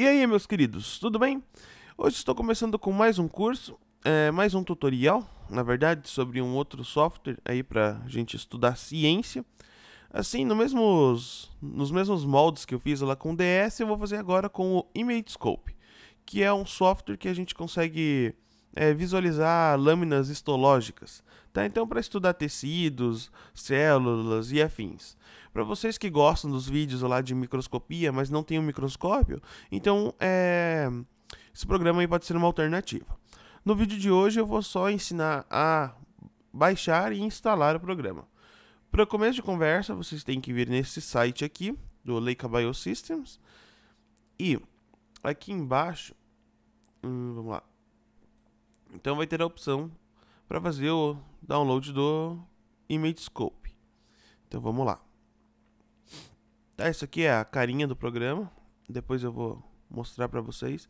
E aí, meus queridos, tudo bem? Hoje estou começando com mais um curso, é, mais um tutorial, na verdade, sobre um outro software aí para a gente estudar ciência. Assim, no mesmos, nos mesmos moldes que eu fiz lá com o DS, eu vou fazer agora com o ImageScope, que é um software que a gente consegue é, visualizar lâminas histológicas, tá? Então para estudar tecidos, células e afins. Para vocês que gostam dos vídeos lá de microscopia, mas não tem um microscópio, então é... esse programa aí pode ser uma alternativa. No vídeo de hoje eu vou só ensinar a baixar e instalar o programa. Para começo de conversa, vocês têm que vir nesse site aqui, do Leica Biosystems, e aqui embaixo, hum, vamos lá, então vai ter a opção para fazer o download do ImageScope. Então vamos lá. Tá, isso aqui é a carinha do programa. Depois eu vou mostrar para vocês.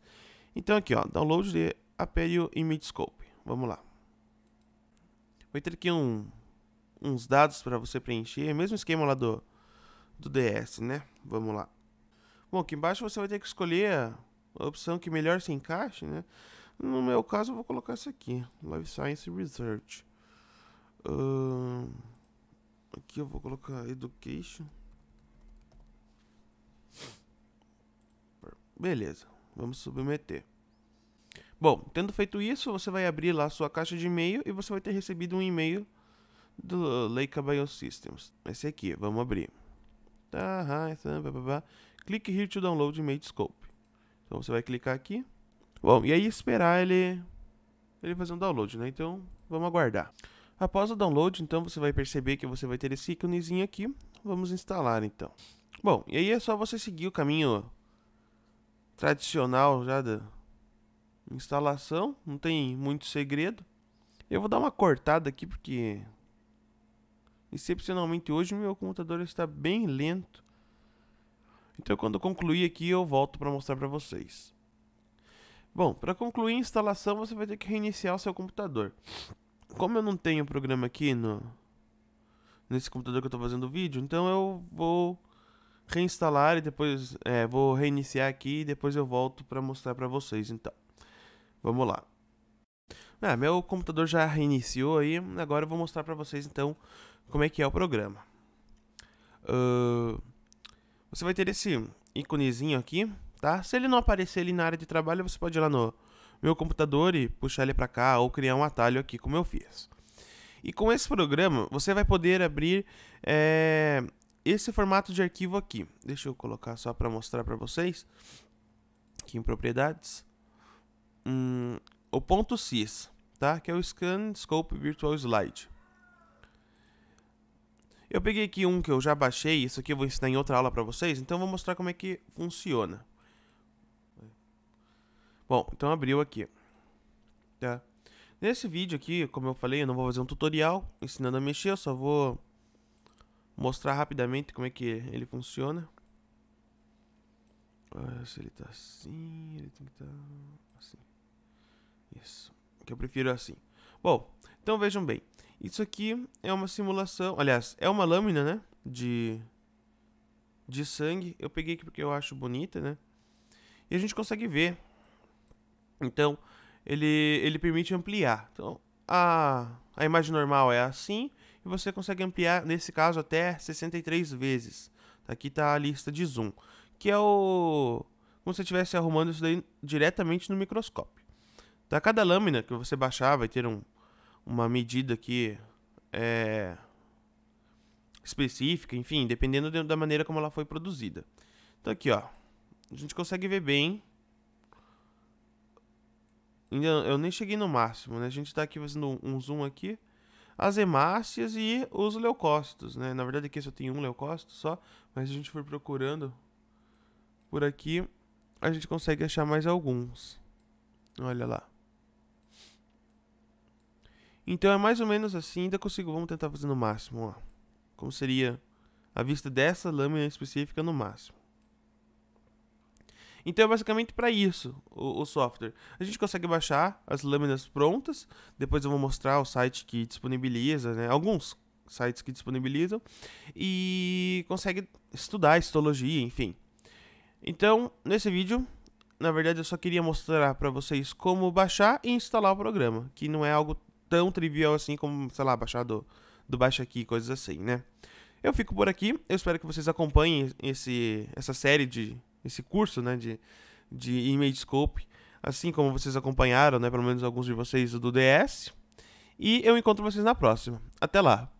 Então aqui, ó, download de Apelio ImageScope. Vamos lá. Vai ter aqui um, uns dados para você preencher, é mesmo esquema lá do, do DS, né? Vamos lá. Bom, aqui embaixo você vai ter que escolher a opção que melhor se encaixe, né? No meu caso, eu vou colocar esse aqui, Life Science Research. Uh, aqui eu vou colocar Education. Beleza, vamos submeter. Bom, tendo feito isso, você vai abrir lá a sua caixa de e-mail e você vai ter recebido um e-mail do Leica Biosystems. Esse aqui, vamos abrir. Tá, blá, blá, blá. Clique here to download Mate Scope. Então você vai clicar aqui. Bom, e aí esperar ele, ele fazer um download, né? Então, vamos aguardar. Após o download, então, você vai perceber que você vai ter esse íconezinho aqui. Vamos instalar, então. Bom, e aí é só você seguir o caminho tradicional já da instalação. Não tem muito segredo. Eu vou dar uma cortada aqui, porque... Excepcionalmente hoje, meu computador está bem lento. Então, quando concluir aqui, eu volto para mostrar para vocês. Bom, para concluir a instalação, você vai ter que reiniciar o seu computador. Como eu não tenho programa aqui no nesse computador que eu estou fazendo o vídeo, então eu vou reinstalar e depois é, vou reiniciar aqui e depois eu volto para mostrar para vocês. Então, vamos lá. Ah, meu computador já reiniciou aí, agora eu vou mostrar para vocês então como é que é o programa. Uh, você vai ter esse íconezinho aqui tá? Se ele não aparecer ali na área de trabalho, você pode ir lá no meu computador e puxar ele para cá ou criar um atalho aqui como eu fiz. E com esse programa, você vai poder abrir é, esse formato de arquivo aqui. Deixa eu colocar só para mostrar para vocês. Aqui em propriedades. Hum, o ponto .sys, tá? Que é o Scan Scope Virtual Slide. Eu peguei aqui um que eu já baixei, isso aqui eu vou ensinar em outra aula para vocês, então eu vou mostrar como é que funciona. Bom, então abriu aqui. Tá? Nesse vídeo aqui, como eu falei, eu não vou fazer um tutorial ensinando a mexer, eu só vou mostrar rapidamente como é que ele funciona. Ah, se ele tá assim, ele tem que estar tá assim. Isso, que eu prefiro assim. Bom, então vejam bem. Isso aqui é uma simulação, aliás, é uma lâmina, né, de, de sangue. Eu peguei aqui porque eu acho bonita, né. E a gente consegue ver então, ele, ele permite ampliar. Então, a, a imagem normal é assim, e você consegue ampliar, nesse caso, até 63 vezes. Tá, aqui está a lista de zoom, que é o... como se você estivesse arrumando isso daí diretamente no microscópio. Tá? Cada lâmina que você baixar vai ter um, uma medida que é específica, enfim, dependendo da maneira como ela foi produzida. Então aqui, ó, a gente consegue ver bem Ainda eu nem cheguei no máximo, né? A gente tá aqui fazendo um zoom aqui. As hemácias e os leucócitos, né? Na verdade aqui só tem um leucócito só, mas a gente for procurando por aqui, a gente consegue achar mais alguns. Olha lá. Então é mais ou menos assim, ainda consigo, vamos tentar fazer no máximo, ó. Como seria a vista dessa lâmina específica no máximo. Então é basicamente para isso o, o, software. A gente consegue baixar as lâminas prontas, depois eu vou mostrar o site que disponibiliza, né? Alguns sites que disponibilizam e consegue estudar histologia, enfim. Então, nesse vídeo, na verdade eu só queria mostrar para vocês como baixar e instalar o programa, que não é algo tão trivial assim como, sei lá, baixar do, do Baixa Aqui, coisas assim, né? Eu fico por aqui, eu espero que vocês acompanhem esse, essa série de esse curso, né, de, de ImageScope, assim como vocês acompanharam, né, pelo menos alguns de vocês do DS. E eu encontro vocês na próxima. Até lá!